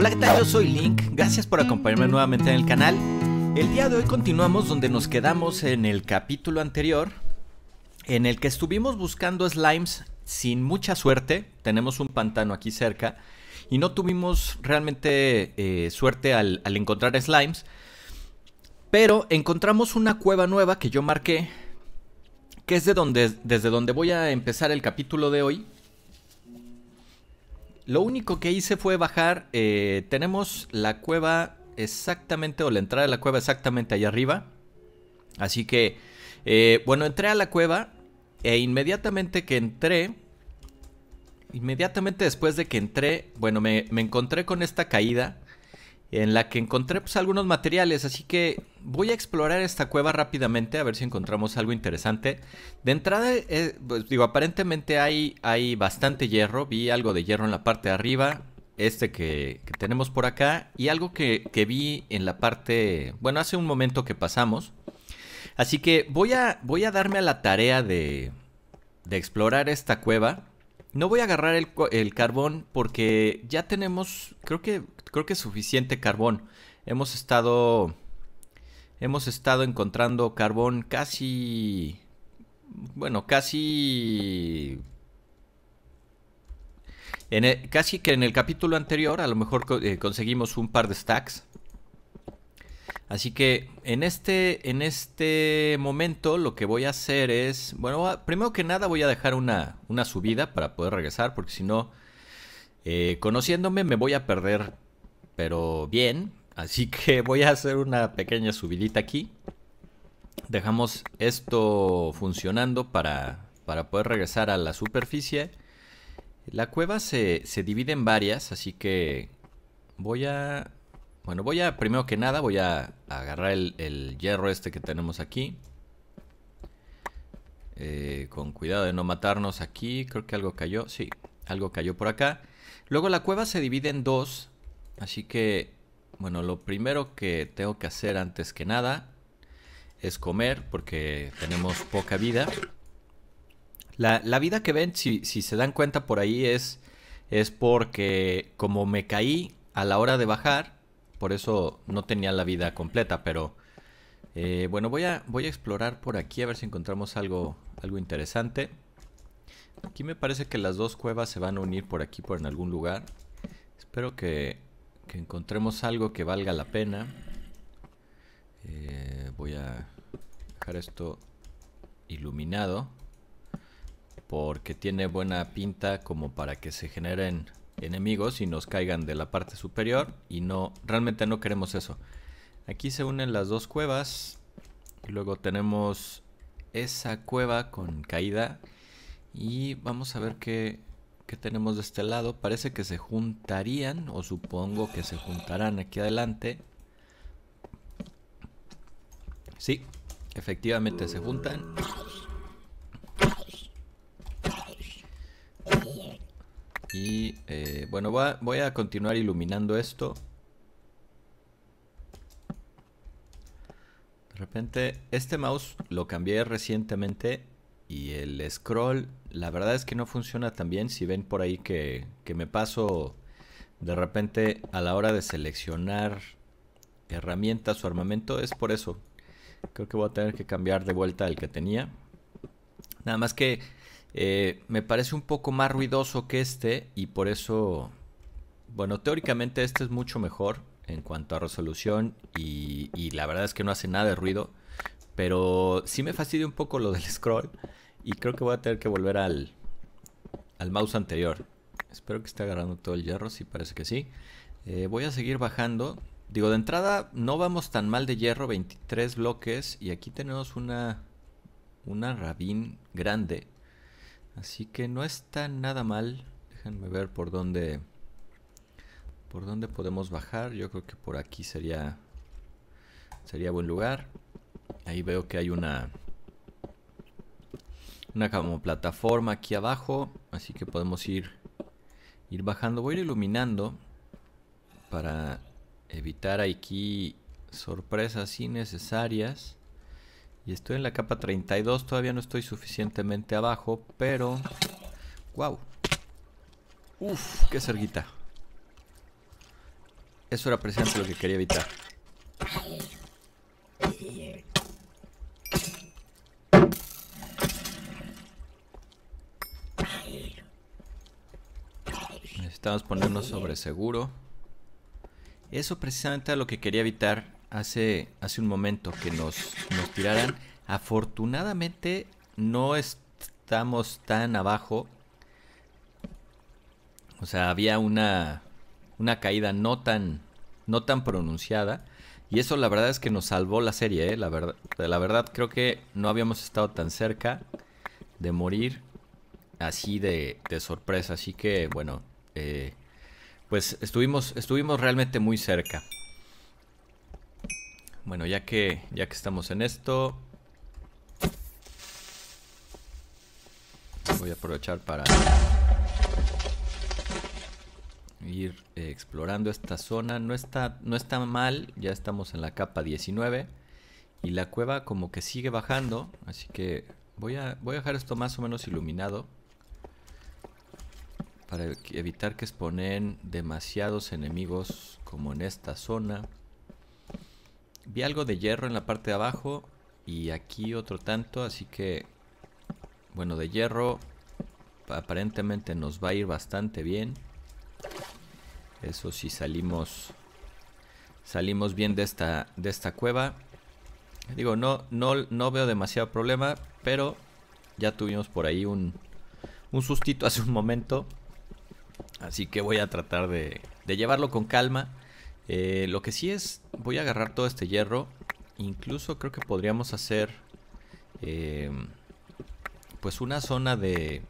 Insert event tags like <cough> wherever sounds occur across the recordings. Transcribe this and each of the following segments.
Hola, ¿qué tal? Yo soy Link, gracias por acompañarme nuevamente en el canal. El día de hoy continuamos donde nos quedamos en el capítulo anterior, en el que estuvimos buscando slimes sin mucha suerte, tenemos un pantano aquí cerca, y no tuvimos realmente eh, suerte al, encontrar slimes, pero encontramos una cueva nueva que yo marqué, que es de donde, desde donde voy a empezar el capítulo de hoy, lo único que hice fue bajar. Eh, tenemos la cueva exactamente, o la entrada de la cueva exactamente allá arriba. Así que, eh, bueno, entré a la cueva e inmediatamente que entré, inmediatamente después de que entré, bueno, me, me encontré con esta caída en la que encontré pues, algunos materiales, así que voy a explorar esta cueva rápidamente a ver si encontramos algo interesante. De entrada, eh, pues, digo, aparentemente hay, hay bastante hierro, vi algo de hierro en la parte de arriba, este que, tenemos por acá, y algo que, vi en la parte, bueno, hace un momento que pasamos. Así que voy a, voy a darme a la tarea de, de explorar esta cueva. No voy a agarrar el, el, carbón porque ya tenemos, creo que, creo que es suficiente carbón. Hemos estado hemos estado encontrando carbón casi bueno, casi casi que en el capítulo anterior a lo mejor eh, conseguimos un par de stacks. Así que en este, en este momento lo que voy a hacer es, bueno, ah, primero que nada voy a dejar una, subida para poder regresar, porque si no, eh, conociéndome me voy a perder pero bien. Así que voy a hacer una pequeña subidita aquí. Dejamos esto funcionando para, para poder regresar a la superficie. La cueva se, divide en varias, así que voy a... Bueno, voy a, primero que nada, voy a agarrar el, hierro este que tenemos aquí. Eh, con cuidado de no matarnos aquí. Creo que algo cayó. Sí, algo cayó por acá. Luego la cueva se divide en dos. Así que, bueno, lo primero que tengo que hacer antes que nada es comer porque tenemos poca vida. La, vida que ven, si, se dan cuenta por ahí, es, es porque como me caí a la hora de bajar, por eso no tenía la vida completa, pero... Eh, bueno, voy a, voy a explorar por aquí a ver si encontramos algo, algo interesante. Aquí me parece que las dos cuevas se van a unir por aquí, por en algún lugar. Espero que que encontremos algo que valga la pena. Eh, voy a dejar esto iluminado porque tiene buena pinta como para que se generen enemigos y nos caigan de la parte superior y no realmente no queremos eso. Aquí se unen las dos cuevas y luego tenemos esa cueva con caída y vamos a ver qué que tenemos de este lado parece que se juntarían o supongo que se juntarán aquí adelante. Sí, efectivamente se juntan. Y eh, bueno, voy a continuar iluminando esto. De repente, este mouse lo cambié recientemente y el scroll la verdad es que no funciona tan bien. Si ven por ahí que, que me paso de repente a la hora de seleccionar herramientas o armamento, es por eso. Creo que voy a tener que cambiar de vuelta el que tenía. Nada más que eh, me parece un poco más ruidoso que este y por eso, bueno, teóricamente este es mucho mejor en cuanto a resolución y, y la verdad es que no hace nada de ruido. Pero sí me fastidia un poco lo del <laughs> scroll. Y creo que voy a tener que volver al, al mouse anterior. Espero que esté agarrando todo el hierro, sí parece que sí. Eh, voy a seguir bajando. Digo, de entrada no vamos tan mal de hierro, 23 bloques. Y aquí tenemos una, una rabín grande. Así que no está nada mal. Déjenme ver por dónde... ¿Por dónde podemos bajar? Yo creo que por aquí sería... Sería buen lugar. Ahí veo que hay una una como plataforma aquí abajo, así que podemos ir, ir bajando. Voy a ir iluminando para evitar aquí sorpresas innecesarias. Y estoy en la capa 32, todavía no estoy suficientemente abajo, pero... ¡Wow! ¡Uf! ¡Qué cerguita! Eso era precisamente lo que quería evitar. Necesitamos ponernos sobre seguro. Eso precisamente era lo que quería evitar hace, hace un momento, que nos, tiraran. Afortunadamente no estamos tan abajo. O sea, había una, una caída no tan, no tan pronunciada. Y eso la verdad es que nos salvó la serie, ¿eh? la, verdad, la verdad creo que no habíamos estado tan cerca de morir así de sorpresa. Así que bueno, eh, pues estuvimos, estuvimos realmente muy cerca. Bueno, ya que, ya que estamos en esto, voy a aprovechar para ir eh, explorando esta zona. No está, no está mal, ya estamos en la capa 19 y la cueva como que sigue bajando, así que voy voy a dejar esto más o menos iluminado para evitar que exponen demasiados enemigos como en esta zona. Vi algo de hierro en la parte de abajo y aquí otro tanto, así que bueno, de hierro aparentemente nos va a ir bastante bien. Eso si salimos salimos bien de esta de esta cueva. Digo, no no no veo demasiado problema, pero ya tuvimos por ahí un un sustito hace un momento. Así que voy a tratar de, llevarlo con calma. Eh, lo que sí es, voy a agarrar todo este hierro. Incluso creo que podríamos hacer eh, pues una zona de...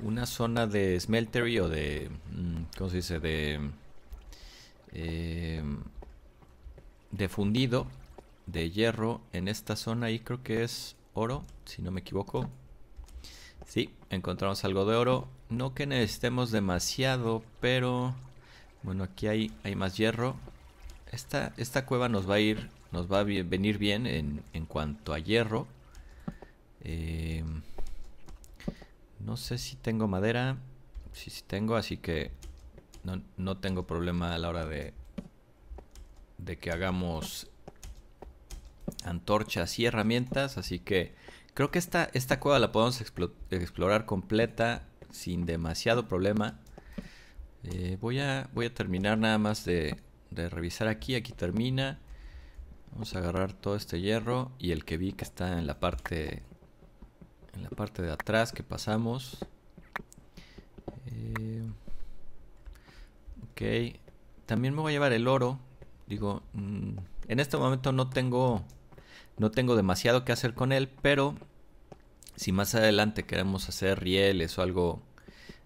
Una zona de smeltery o de... Mm, ¿Cómo se dice? De... Eh, de fundido de hierro en esta zona y creo que es oro, si no me equivoco. Sí, encontramos algo de oro. No que necesitemos demasiado, pero... Bueno, aquí hay, hay más hierro. Esta, esta cueva nos va a ir... Nos va a venir bien en, en cuanto a hierro. Eh, no sé si tengo madera. Sí, sí tengo, así que... No, tengo problema a la hora de... De que hagamos antorchas y herramientas. Así que creo que esta, esta cueva la podemos explorar completa sin demasiado problema. Eh, voy, a, voy a terminar nada más de, de revisar aquí. Aquí termina. Vamos a agarrar todo este hierro y el que vi que está en la parte en la parte de atrás que pasamos. Eh, ok. También me voy a llevar el oro. Digo, mm, en este momento no tengo no tengo demasiado que hacer con él, pero si más adelante queremos hacer rieles o algo,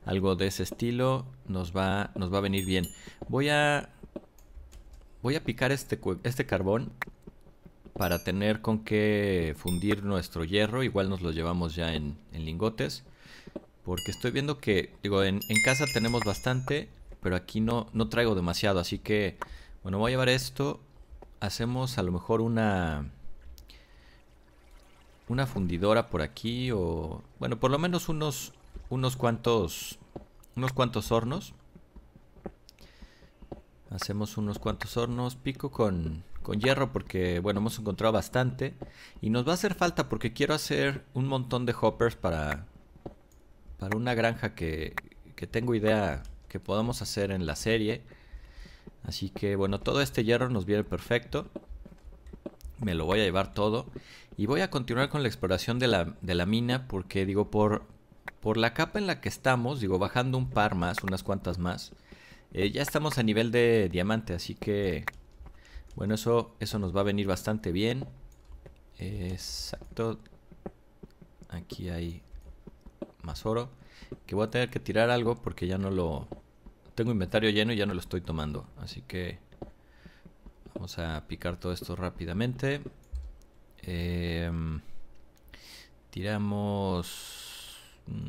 algo de ese estilo, nos va, nos va a venir bien. Voy a, voy a picar este, este carbón para tener con qué fundir nuestro hierro. Igual nos lo llevamos ya en, lingotes. Porque estoy viendo que, digo, en, en, casa tenemos bastante, pero aquí no, no traigo demasiado. Así que, bueno, voy a llevar esto. Hacemos a lo mejor una una fundidora por aquí o... Bueno, por lo menos unos, unos cuantos... Unos cuantos hornos. Hacemos unos cuantos hornos. Pico con, con hierro porque, bueno, hemos encontrado bastante. Y nos va a hacer falta porque quiero hacer un montón de hoppers para... Para una granja que, que tengo idea que podamos hacer en la serie. Así que, bueno, todo este hierro nos viene perfecto me lo voy a llevar todo. Y voy a continuar con la exploración de la, mina porque digo, por, por la capa en la que estamos, digo, bajando un par más, unas cuantas más, eh, ya estamos a nivel de diamante, así que, bueno, eso, eso nos va a venir bastante bien. Exacto. Aquí hay más oro. Que voy a tener que tirar algo porque ya no lo... Tengo inventario lleno y ya no lo estoy tomando. Así que... Vamos a picar todo esto rápidamente. Em, tiramos mm,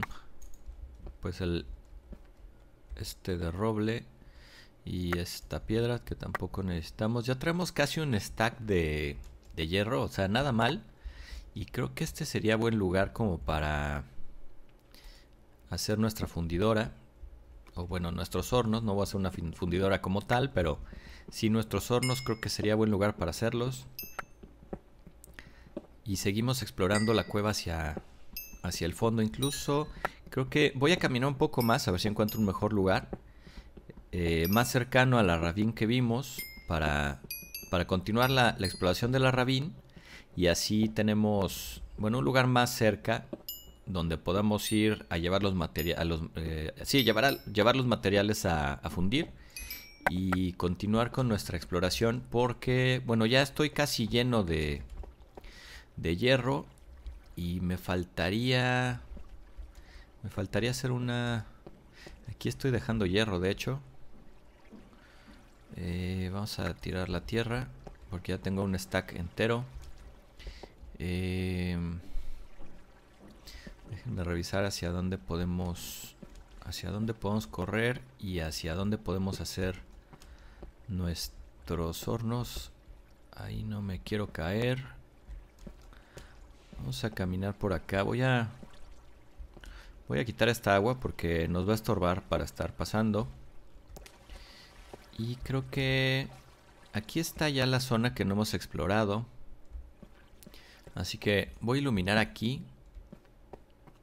pues el este de roble y esta piedra que tampoco necesitamos. Ya traemos casi un stack de, de hierro, o sea, nada mal. Y creo que este sería buen lugar como para hacer nuestra fundidora. O bueno, nuestros hornos. No voy a hacer una fundidora como tal, pero sin nuestros hornos creo que sería buen lugar para hacerlos. Y seguimos explorando la cueva hacia, hacia el fondo incluso. Creo que voy a caminar un poco más a ver si encuentro un mejor lugar. Eh, más cercano a la rabín que vimos para, continuar la, exploración de la rabín. Y así tenemos, bueno, un lugar más cerca donde podamos ir a llevar los materiales, eh, sí, llevar, a, llevar los materiales a fundir y continuar con nuestra exploración porque, bueno, ya estoy casi lleno de, de hierro y me faltaría... Me faltaría hacer una... Aquí estoy dejando hierro, de hecho. Eh, vamos a tirar la tierra porque ya tengo un stack entero. Eh, de revisar hacia dónde podemos hacia dónde podemos correr y hacia dónde podemos hacer nuestros hornos. Ahí no me quiero caer. Vamos a caminar por acá. Voy a... Voy a quitar esta agua porque nos va a estorbar para estar pasando. Y creo que... Aquí está ya la zona que no hemos explorado. Así que voy a iluminar aquí.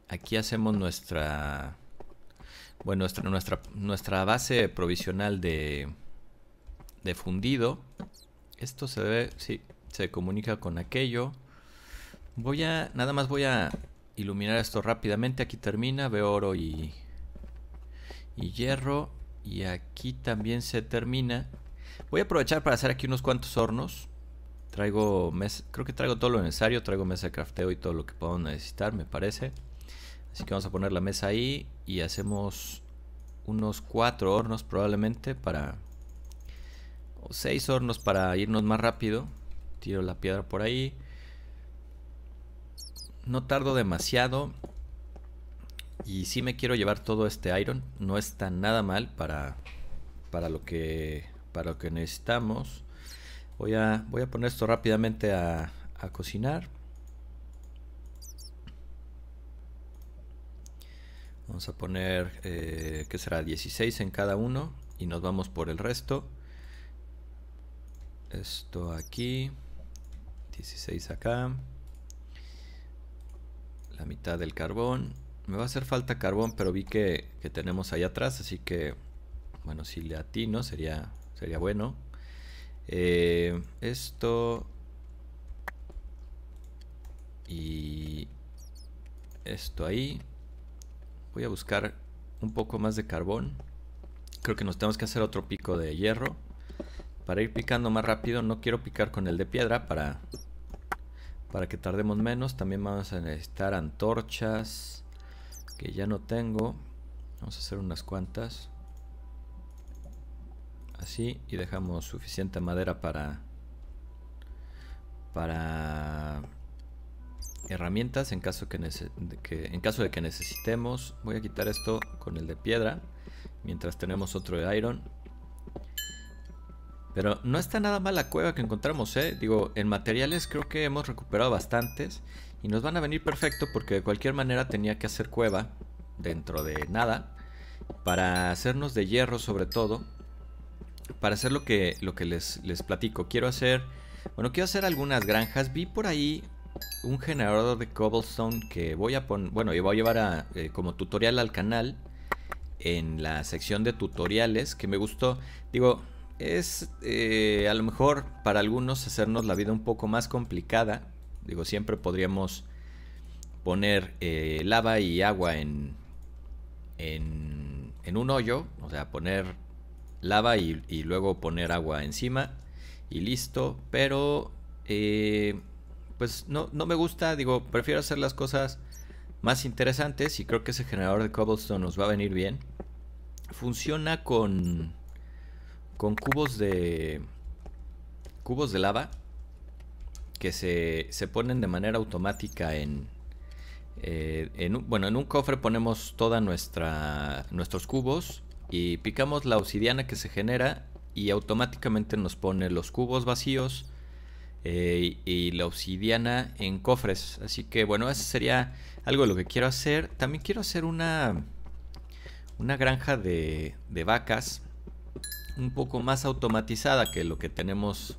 Aquí hacemos nuestra... Bueno, nuestra, nuestra, nuestra base provisional de, de fundido. Esto se ve, sí, se comunica con aquello. Voy a, nada más voy a iluminar esto rápidamente. Aquí termina, veo oro y, y hierro. Y aquí también se termina. Voy a aprovechar para hacer aquí unos cuantos hornos. Traigo mesa, creo que traigo todo lo necesario. Traigo mesa de crafteo y todo lo que puedo necesitar, me parece. Así que vamos a poner la mesa ahí y hacemos unos cuatro hornos probablemente para o seis hornos para irnos más rápido. Tiro la piedra por ahí. No tardo demasiado. Y si me quiero llevar todo este iron. No está nada mal para, lo, que, para lo que necesitamos. Voy a, voy a poner esto rápidamente a, cocinar. Vamos a poner, eh, que será? 16 en cada uno y nos vamos por el resto. Esto aquí. 16 acá. La mitad del carbón. Me va a hacer falta carbón, pero vi que, tenemos ahí atrás, así que... Bueno, si le atino sería, sería bueno. Eh, esto... Y... Esto ahí. Voy a buscar un poco más de carbón. Creo que nos tenemos que hacer otro pico de hierro. Para ir picando más rápido, no quiero picar con el de piedra para, para que tardemos menos. También vamos a necesitar antorchas, que ya no tengo. Vamos a hacer unas cuantas. Así, y dejamos suficiente madera para, para herramientas en caso, que en caso de que necesitemos. Voy a quitar esto con el de piedra, mientras tenemos otro de iron. Pero no está nada mal la cueva que encontramos, ¿eh? Digo, en materiales creo que hemos recuperado bastantes. Y nos van a venir perfecto porque de cualquier manera tenía que hacer cueva dentro de nada. Para hacernos de hierro sobre todo. Para hacer lo que, lo que les, les platico. Quiero hacer... Bueno, quiero hacer algunas granjas. Vi por ahí un generador de cobblestone que voy a poner... Bueno, yo voy a llevar a, eh, como tutorial al canal. En la sección de tutoriales que me gustó. Digo, es eh, a lo mejor para algunos hacernos la vida un poco más complicada. Digo, siempre podríamos poner eh, lava y agua en, en, en, un hoyo, o sea, poner lava y, luego poner agua encima y listo, pero eh, pues no, no me gusta, digo, prefiero hacer las cosas más interesantes y creo que ese generador de cobblestone nos va a venir bien. Funciona con con cubos de cubos de lava que se, se ponen de manera automática en, eh, bueno en un cofre ponemos toda nuestra nuestros cubos y picamos la obsidiana que se genera y automáticamente nos pone los cubos vacíos eh, y la obsidiana en cofres así que bueno eso sería algo de lo que quiero hacer también quiero hacer una una granja de, de vacas un poco más automatizada que lo que tenemos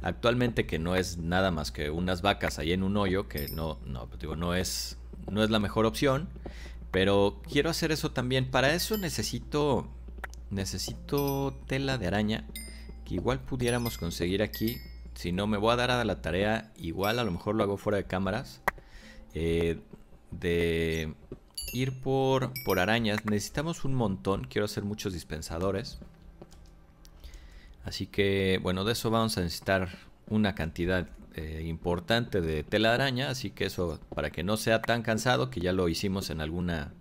actualmente, que no es nada más que unas vacas ahí en un hoyo, que no, no, pues digo, no es, no es la mejor opción. Pero quiero hacer eso también. Para eso necesito. Necesito tela de araña. Que igual pudiéramos conseguir aquí. Si no, me voy a dar a la tarea. Igual a lo mejor lo hago fuera de cámaras. Eh, de ir por, por arañas. Necesitamos un montón. Quiero hacer muchos dispensadores. Así que, bueno, de eso vamos a necesitar una cantidad eh, importante de tela de araña, así que eso para que no sea tan cansado, que ya lo hicimos en alguna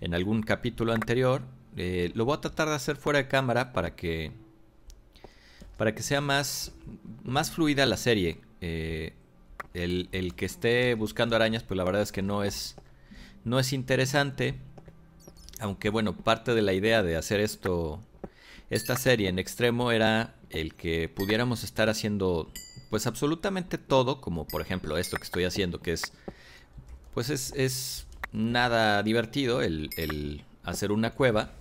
en algún capítulo anterior, eh, lo voy a tratar de hacer fuera de cámara para que para que sea más más fluida la serie. Eh, el, el, que esté buscando arañas, pues la verdad es que no es no es interesante, aunque bueno parte de la idea de hacer esto esta serie en extremo era el que pudiéramos estar haciendo pues absolutamente todo, como por ejemplo esto que estoy haciendo, que es pues es, nada divertido el, hacer una cueva.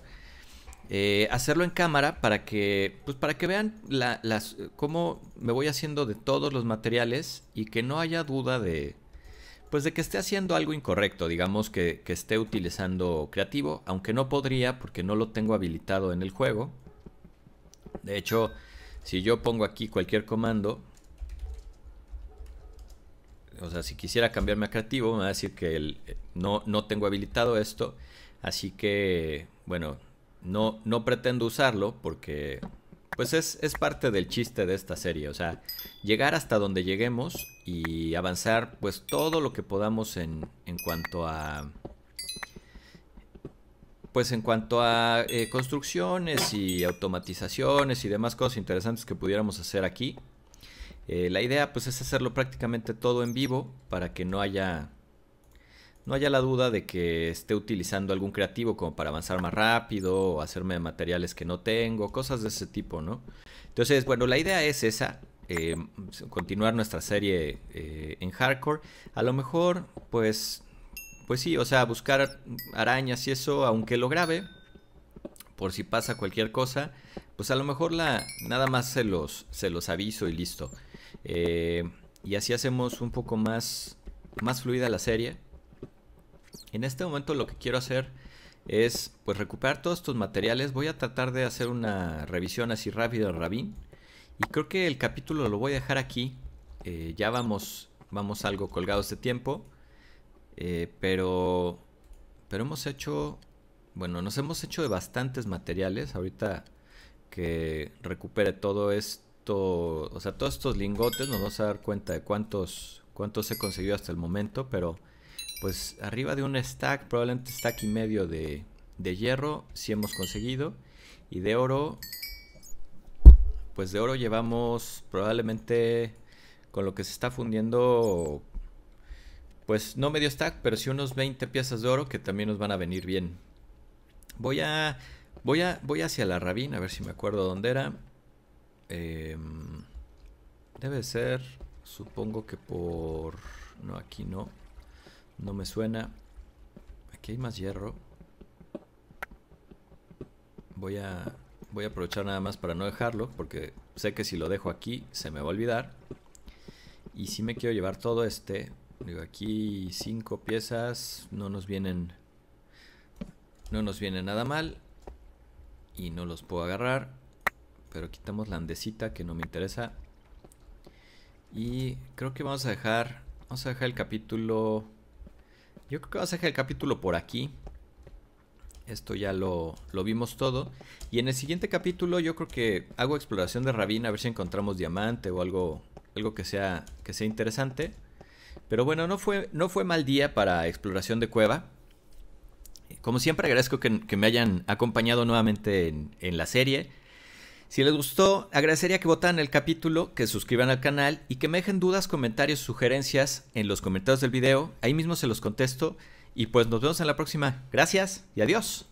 Eh, hacerlo en cámara para que pues para que vean las, cómo me voy haciendo de todos los materiales y que no haya duda de pues de que esté haciendo algo incorrecto digamos que, que esté utilizando creativo aunque no podría porque no lo tengo habilitado en el juego de hecho, si yo pongo aquí cualquier comando, o sea, si quisiera cambiarme a creativo, me va a decir que eh, no, no tengo habilitado esto, así que, bueno, no, no pretendo usarlo porque, pues es, es parte del chiste de esta serie, o sea, llegar hasta donde lleguemos y avanzar, pues todo lo que podamos en, en cuanto a pues en cuanto a eh, construcciones y automatizaciones y demás cosas interesantes que pudiéramos hacer aquí. Eh, la idea pues es hacerlo prácticamente todo en vivo para que no haya no haya la duda de que esté utilizando algún creativo como para avanzar más rápido o hacerme materiales que no tengo, cosas de ese tipo, ¿no? Entonces, bueno, la idea es esa, eh, continuar nuestra serie en hardcore. A lo mejor, pues, pues sí, o sea, buscar arañas y eso, aunque lo grabe, por si pasa cualquier cosa, pues a lo mejor la, nada más se los, se los aviso y listo. Eh, y así hacemos un poco más, más fluida la serie. En este momento lo que quiero hacer es pues recuperar todos estos materiales. Voy a tratar de hacer una revisión así rápida en Rabin. Y creo que el capítulo lo voy a dejar aquí. Eh, ya vamos, vamos algo colgados de tiempo. Eh, pero, pero hemos hecho, bueno, nos hemos hecho de bastantes materiales. Ahorita que recupere todo esto, o sea, todos estos lingotes, nos vamos a dar cuenta de cuántos, cuántos he conseguido hasta el momento, pero pues arriba de un stack, probablemente stack y medio de, hierro, si hemos conseguido, y de oro, pues de oro llevamos probablemente con lo que se está fundiendo pues no medio stack, pero sí unos 20 piezas de oro que también nos van a venir bien. Voy a, voy a, voy hacia la rabina, a ver si me acuerdo dónde era. Em, debe ser, supongo que por... No, aquí no. No me suena. Aquí hay más hierro. Voy a, voy a aprovechar nada más para no dejarlo, porque sé que si lo dejo aquí se me va a olvidar. Y si me quiero llevar todo este, Digo, aquí cinco piezas no nos vienen. No nos viene nada mal. Y no los puedo agarrar. Pero quitamos la andesita que no me interesa. Y creo que vamos a dejar. Vamos a dejar el capítulo. Yo creo que vamos a dejar el capítulo por aquí. Esto ya lo, vimos todo. Y en el siguiente capítulo yo creo que hago exploración de Rabina a ver si encontramos diamante o algo, algo que, sea, que sea interesante. Pero bueno, no fue, no fue mal día para exploración de cueva. Como siempre agradezco que, me hayan acompañado nuevamente en, en la serie. Si les gustó, agradecería que votaran el capítulo, que suscriban al canal y que me dejen dudas, comentarios, sugerencias en los comentarios del video. Ahí mismo se los contesto. Y pues nos vemos en la próxima. Gracias y adiós.